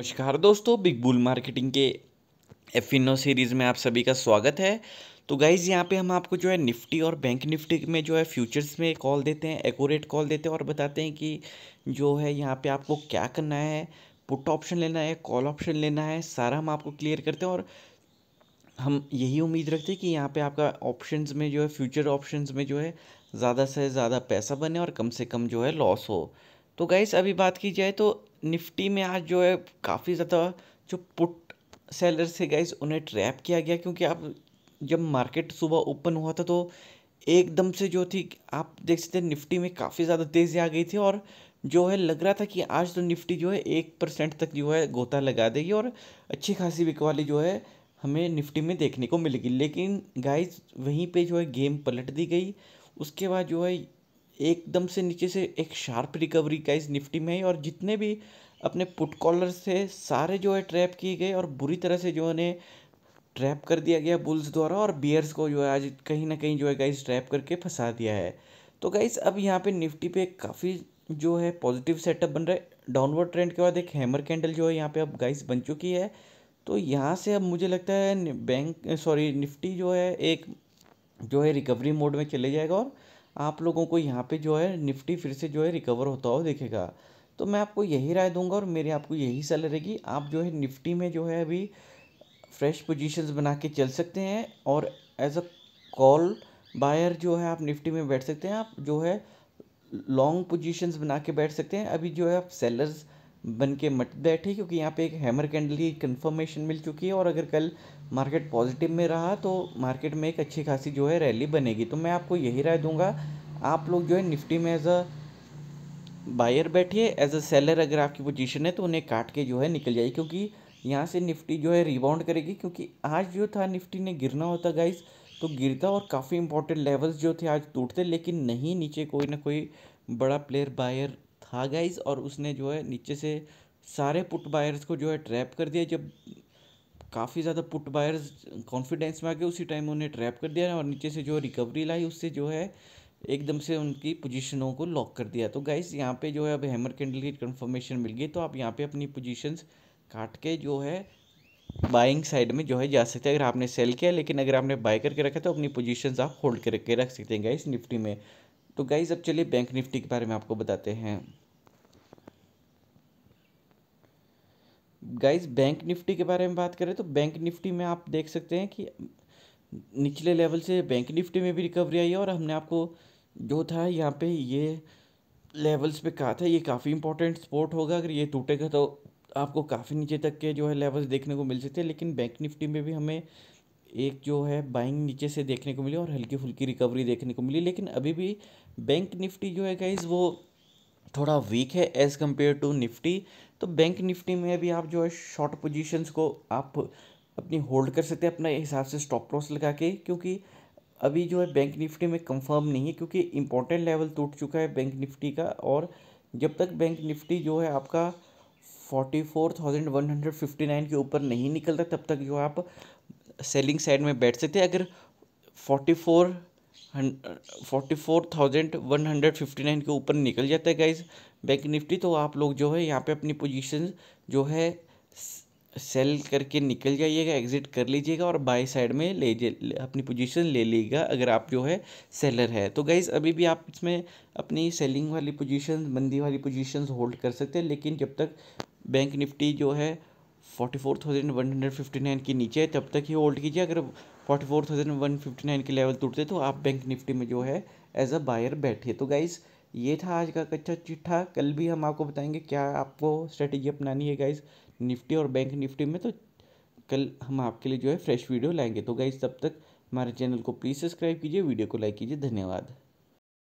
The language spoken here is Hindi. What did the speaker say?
नमस्कार दोस्तों बिग बुल मार्केटिंग के एफिनो सीरीज़ में आप सभी का स्वागत है तो गाइज़ यहाँ पे हम आपको जो है निफ्टी और बैंक निफ्टी में जो है फ्यूचर्स में कॉल देते हैं एकोरेट कॉल देते हैं और बताते हैं कि जो है यहाँ पे आपको क्या करना है पुट ऑप्शन लेना है कॉल ऑप्शन लेना है सारा हम आपको क्लियर करते हैं और हम यही उम्मीद रखते हैं कि यहाँ पे आपका ऑप्शंस में जो है फ्यूचर ऑप्शंस में जो है ज़्यादा से ज़्यादा पैसा बने और कम से कम जो है लॉस हो तो गाइज़ अभी बात की जाए तो निफ्टी में आज जो है काफ़ी ज़्यादा जो पुट सेलर्स है गाइज उन्हें ट्रैप किया गया क्योंकि आप जब मार्केट सुबह ओपन हुआ था तो एकदम से जो थी आप देख सकते हैं निफ्टी में काफ़ी ज़्यादा तेज़ी आ गई थी और जो है लग रहा था कि आज तो निफ्टी जो है एक परसेंट तक जो है गोता लगा देगी और अच्छी खासी बिकवाली जो है हमें निफ्टी में देखने को मिलेगी लेकिन गाइस वहीं पे जो है गेम पलट दी गई उसके बाद जो है एकदम से नीचे से एक शार्प रिकवरी का इस निफ्टी में और जितने भी अपने पुट कॉलर्स थे सारे जो है ट्रैप किए गए और बुरी तरह से जो है ट्रैप कर दिया गया बुल्स द्वारा और बियर्स को जो है आज कहीं ना कहीं जो है गाइस ट्रैप करके फंसा दिया है तो गाइस अब यहाँ पे निफ्टी पे काफ़ी जो है पॉजिटिव सेटअप बन रहा है डाउनवर्ड ट्रेंड के बाद एक हैमर कैंडल जो है यहाँ पे अब गाइस बन चुकी है तो यहाँ से अब मुझे लगता है बैंक सॉरी निफ्टी जो है एक जो है रिकवरी मोड में चले जाएगा और आप लोगों को यहाँ पे जो है निफ्टी फिर से जो है रिकवर होता हुआ देखेगा तो मैं आपको यही राय दूंगा और मेरी आपको यही सलाह रहेगी आप जो है निफ्टी में जो है अभी फ्रेश पोजीशंस बना के चल सकते हैं और एज अ कॉल बायर जो है आप निफ्टी में बैठ सकते हैं आप जो है लॉन्ग पोजीशंस बना के बैठ सकते हैं अभी जो है आप सेलर्स बन के मट बैठे क्योंकि यहाँ पे एक हैमर कैंडल की कंफर्मेशन मिल चुकी है और अगर कल मार्केट पॉजिटिव में रहा तो मार्केट में एक अच्छी खासी जो है रैली बनेगी तो मैं आपको यही राय दूंगा आप लोग जो है निफ्टी में एज अ बायर बैठिए एज अ सेलर अगर आपकी पोजीशन है तो उन्हें काट के जो है निकल जाइए क्योंकि यहाँ से निफ्टी जो है रिबाउंड करेगी क्योंकि आज जो था निफ्टी ने गिरना होता गाइज तो गिरता और काफ़ी इंपॉर्टेंट लेवल्स जो थे आज टूटते लेकिन नहीं नीचे कोई ना कोई बड़ा प्लेयर बायर गाइज़ हाँ और उसने जो है नीचे से सारे पुट बायर्स को जो है ट्रैप कर दिया जब काफ़ी ज़्यादा पुट बायर्स कॉन्फिडेंस में आ गए उसी टाइम उन्हें ट्रैप कर दिया और नीचे से जो रिकवरी लाई उससे जो है एकदम से उनकी पोजीशनों को लॉक कर दिया तो गाइस यहाँ पे जो है अब हैमर कैंडल की कंफर्मेशन मिल गई तो आप यहाँ पे अपनी पोजीशंस काट के जो है बाइंग साइड में जो है जा सकते हैं अगर आपने सेल किया लेकिन अगर आपने बाय करके रखा तो अपनी पोजीशंस आप होल्ड करके रख सकते हैं गाइस निफ्टी में तो गाइज़ अब चलिए बैंक निफ्टी के बारे में आपको बताते हैं गाइस बैंक निफ्टी के बारे में बात करें तो बैंक निफ्टी में आप देख सकते हैं कि निचले लेवल से बैंक निफ्टी में भी रिकवरी आई है और हमने आपको जो था यहाँ पे ये लेवल्स पे कहा था ये काफ़ी इंपॉर्टेंट स्पोर्ट होगा अगर ये टूटेगा तो आपको काफ़ी नीचे तक के जो है लेवल्स देखने को मिल सकते हैं लेकिन बैंक निफ्टी में भी हमें एक जो है बाइंग नीचे से देखने को मिली और हल्की फुल्की रिकवरी देखने को मिली लेकिन अभी भी बैंक निफ्टी जो है गाइज़ वो थोड़ा वीक है एज़ कम्पेयर टू निफ्टी तो बैंक निफ्टी में भी आप जो है शॉर्ट पोजीशंस को आप अपनी होल्ड कर सकते हैं अपने हिसाब से स्टॉप लॉस लगा के क्योंकि अभी जो है बैंक निफ्टी में कंफर्म नहीं है क्योंकि इम्पोर्टेंट लेवल टूट चुका है बैंक निफ्टी का और जब तक बैंक निफ्टी जो है आपका forty four thousand one hundred fifty nine के ऊपर नहीं निकलता तब तक जो आप सेलिंग साइड में बैठ सकते हैं अगर forty four forty four thousand one hundred fifty nine के ऊपर निकल जाता है गाइज बैंक निफ्टी तो आप लोग जो है यहाँ पे अपनी पोजीशन जो है सेल करके निकल जाइएगा एग्जिट कर लीजिएगा और बाई साइड में ले अपनी पोजीशन ले लीजिएगा अगर आप जो है सेलर है तो गाइज़ अभी भी आप इसमें अपनी सेलिंग वाली पोजीशन मंदी वाली पोजीशन होल्ड कर सकते हैं लेकिन जब तक बैंक निफ्टी जो है 44,159 four thousand one hundred fifty nine के नीचे है तब तक ही होल्ड कीजिए अगर forty four thousand one fifty nine के लेवल टूटते तो आप बैंक निफ्टी में जो है एज अ बायर बैठिए तो गाइज़ ये था आज का कच्चा चिट्ठा कल भी हम आपको बताएंगे क्या आपको स्ट्रेटेजी अपनानी है गाइज़ निफ्टी और बैंक निफ्टी में तो कल हम आपके लिए जो है फ्रेश वीडियो लाएंगे तो गाइज़ तब तक हमारे चैनल को प्लीज़ सब्सक्राइब कीजिए वीडियो को लाइक कीजिए धन्यवाद